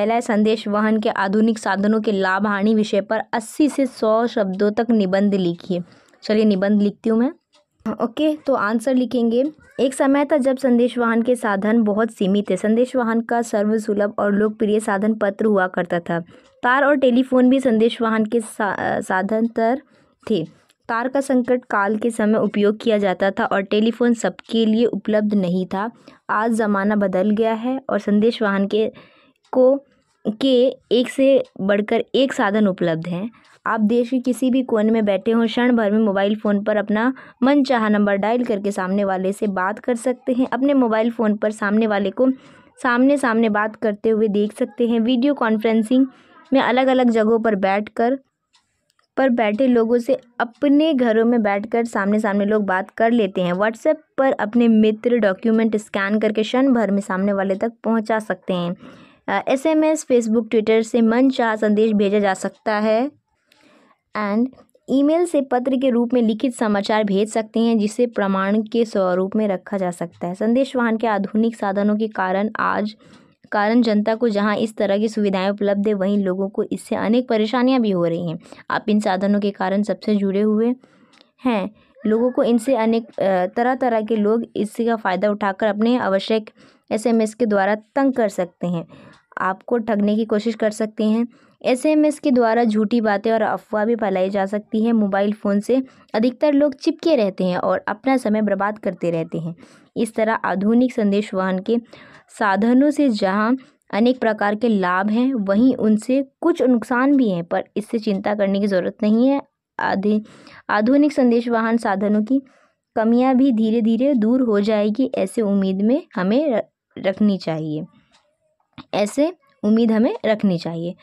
पहला है संदेश वहन के आधुनिक साधनों के लाभ हानि विषय पर अस्सी से सौ शब्दों तक निबंध लिखिए चलिए निबंध लिखती हूँ मैं हाँ, ओके तो आंसर लिखेंगे एक समय था जब संदेश वाहन के साधन बहुत सीमित थे संदेश वाहन का सर्वसुलभ और लोकप्रिय साधन पत्र हुआ करता था तार और टेलीफोन भी संदेश वाहन के सा, साधन तर थे तार का संकट काल के समय उपयोग किया जाता था और टेलीफोन सबके लिए उपलब्ध नहीं था आज ज़माना बदल गया है और संदेश वाहन के को के एक से बढ़कर एक साधन उपलब्ध हैं आप देश के किसी भी कोने में बैठे हों क्षण भर में मोबाइल फ़ोन पर अपना मन चाह नंबर डायल करके सामने वाले से बात कर सकते हैं अपने मोबाइल फ़ोन पर सामने वाले को सामने सामने बात करते हुए देख सकते हैं वीडियो कॉन्फ्रेंसिंग में अलग अलग जगहों पर बैठ कर पर बैठे लोगों से अपने घरों में बैठ सामने सामने लोग बात कर लेते हैं व्हाट्सएप पर अपने मित्र डॉक्यूमेंट स्कैन करके क्षण भर में सामने वाले तक पहुँचा सकते हैं एसएमएस फेसबुक ट्विटर से मन चाह संदेश भेजा जा सकता है एंड ईमेल से पत्र के रूप में लिखित समाचार भेज सकते हैं जिसे प्रमाण के स्वरूप में रखा जा सकता है संदेश वाहन के आधुनिक साधनों के कारण आज कारण जनता को जहां इस तरह की सुविधाएं उपलब्ध है वहीं लोगों को इससे अनेक परेशानियां भी हो रही हैं आप इन साधनों के कारण सबसे जुड़े हुए हैं लोगों को इनसे अनेक तरह तरह के लोग इसका फ़ायदा उठाकर अपने आवश्यक एसएमएस के द्वारा तंग कर सकते हैं आपको ठगने की कोशिश कर सकते हैं एसएमएस के द्वारा झूठी बातें और अफवाह भी फैलाई जा सकती है मोबाइल फ़ोन से अधिकतर लोग चिपके रहते हैं और अपना समय बर्बाद करते रहते हैं इस तरह आधुनिक संदेश वाहन के साधनों से जहां अनेक प्रकार के लाभ हैं वहीं उनसे कुछ नुकसान भी हैं पर इससे चिंता करने की ज़रूरत नहीं है आधे आधुनिक संदेश वाहन साधनों की कमियाँ भी धीरे धीरे दूर हो जाएगी ऐसे उम्मीद में हमें रखनी चाहिए ऐसे उम्मीद हमें रखनी चाहिए